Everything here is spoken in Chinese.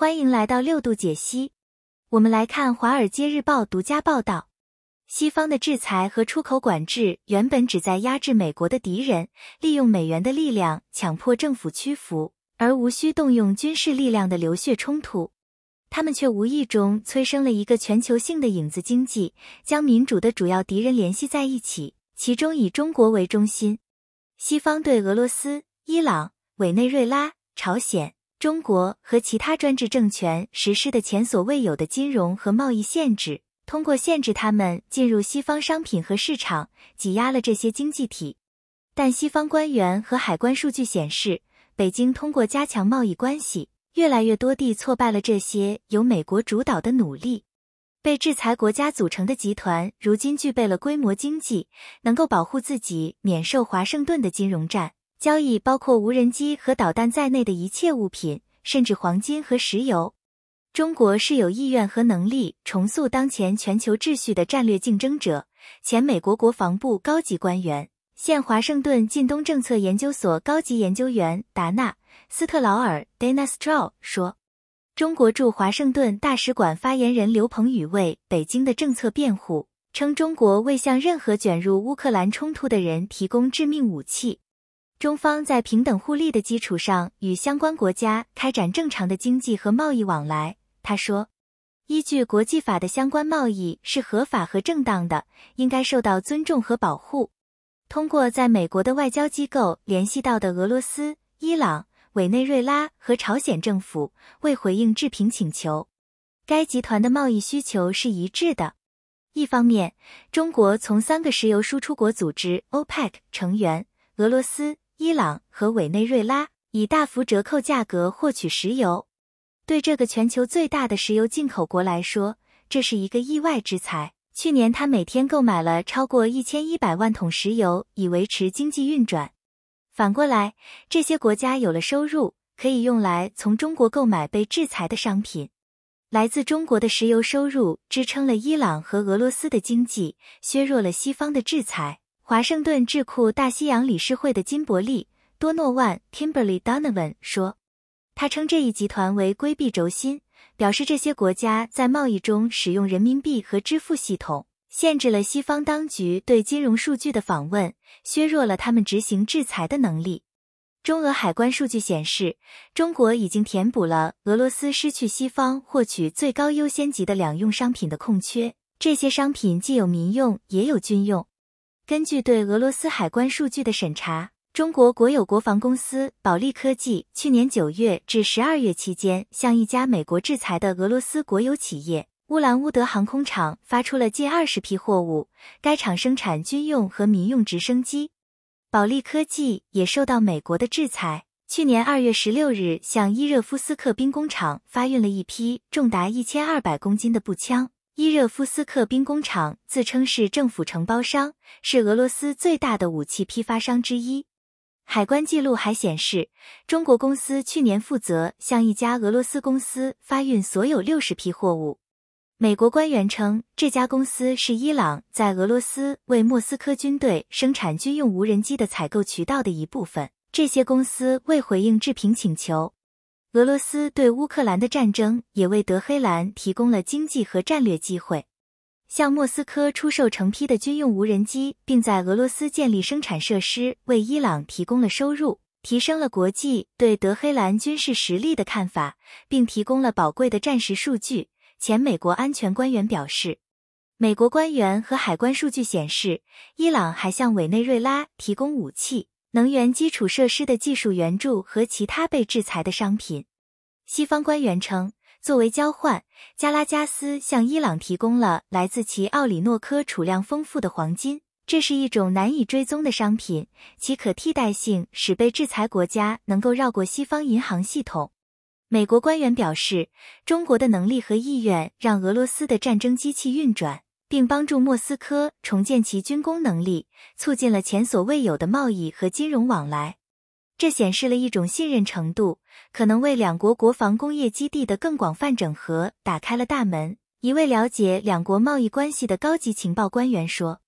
欢迎来到六度解析。我们来看《华尔街日报》独家报道：西方的制裁和出口管制原本旨在压制美国的敌人，利用美元的力量强迫政府屈服，而无需动用军事力量的流血冲突。他们却无意中催生了一个全球性的影子经济，将民主的主要敌人联系在一起，其中以中国为中心。西方对俄罗斯、伊朗、委内瑞拉、朝鲜。中国和其他专制政权实施的前所未有的金融和贸易限制，通过限制他们进入西方商品和市场，挤压了这些经济体。但西方官员和海关数据显示，北京通过加强贸易关系，越来越多地挫败了这些由美国主导的努力。被制裁国家组成的集团如今具备了规模经济，能够保护自己免受华盛顿的金融战。交易包括无人机和导弹在内的一切物品，甚至黄金和石油。中国是有意愿和能力重塑当前全球秩序的战略竞争者。前美国国防部高级官员、现华盛顿近东政策研究所高级研究员达纳·斯特劳尔 （Dana Straw） 说。中国驻华盛顿大使馆发言人刘鹏宇为北京的政策辩护，称中国未向任何卷入乌克兰冲突的人提供致命武器。中方在平等互利的基础上与相关国家开展正常的经济和贸易往来，他说，依据国际法的相关贸易是合法和正当的，应该受到尊重和保护。通过在美国的外交机构联系到的俄罗斯、伊朗、委内瑞拉和朝鲜政府，为回应置评请求，该集团的贸易需求是一致的。一方面，中国从三个石油输出国组织 （OPEC） 成员俄罗斯。伊朗和委内瑞拉以大幅折扣价格获取石油，对这个全球最大的石油进口国来说，这是一个意外之财。去年，他每天购买了超过一千一百万桶石油，以维持经济运转。反过来，这些国家有了收入，可以用来从中国购买被制裁的商品。来自中国的石油收入支撑了伊朗和俄罗斯的经济，削弱了西方的制裁。华盛顿智库大西洋理事会的金伯利·多诺万 （Kimberly Donovan） 说，他称这一集团为“规避轴心”，表示这些国家在贸易中使用人民币和支付系统，限制了西方当局对金融数据的访问，削弱了他们执行制裁的能力。中俄海关数据显示，中国已经填补了俄罗斯失去西方获取最高优先级的两用商品的空缺，这些商品既有民用也有军用。根据对俄罗斯海关数据的审查，中国国有国防公司保利科技去年九月至十二月期间，向一家美国制裁的俄罗斯国有企业乌兰乌德航空厂发出了近二十批货物。该厂生产军用和民用直升机。保利科技也受到美国的制裁，去年二月十六日向伊热夫斯克兵工厂发运了一批重达一千二百公斤的步枪。伊热夫斯克兵工厂自称是政府承包商，是俄罗斯最大的武器批发商之一。海关记录还显示，中国公司去年负责向一家俄罗斯公司发运所有六十批货物。美国官员称，这家公司是伊朗在俄罗斯为莫斯科军队生产军用无人机的采购渠道的一部分。这些公司未回应置评请求。俄罗斯对乌克兰的战争也为德黑兰提供了经济和战略机会。向莫斯科出售成批的军用无人机，并在俄罗斯建立生产设施，为伊朗提供了收入，提升了国际对德黑兰军事实力的看法，并提供了宝贵的战时数据。前美国安全官员表示，美国官员和海关数据显示，伊朗还向委内瑞拉提供武器。能源基础设施的技术援助和其他被制裁的商品，西方官员称，作为交换，加拉加斯向伊朗提供了来自其奥里诺科储量丰富的黄金，这是一种难以追踪的商品，其可替代性使被制裁国家能够绕过西方银行系统。美国官员表示，中国的能力和意愿让俄罗斯的战争机器运转。并帮助莫斯科重建其军工能力，促进了前所未有的贸易和金融往来。这显示了一种信任程度，可能为两国国防工业基地的更广泛整合打开了大门。一位了解两国贸易关系的高级情报官员说。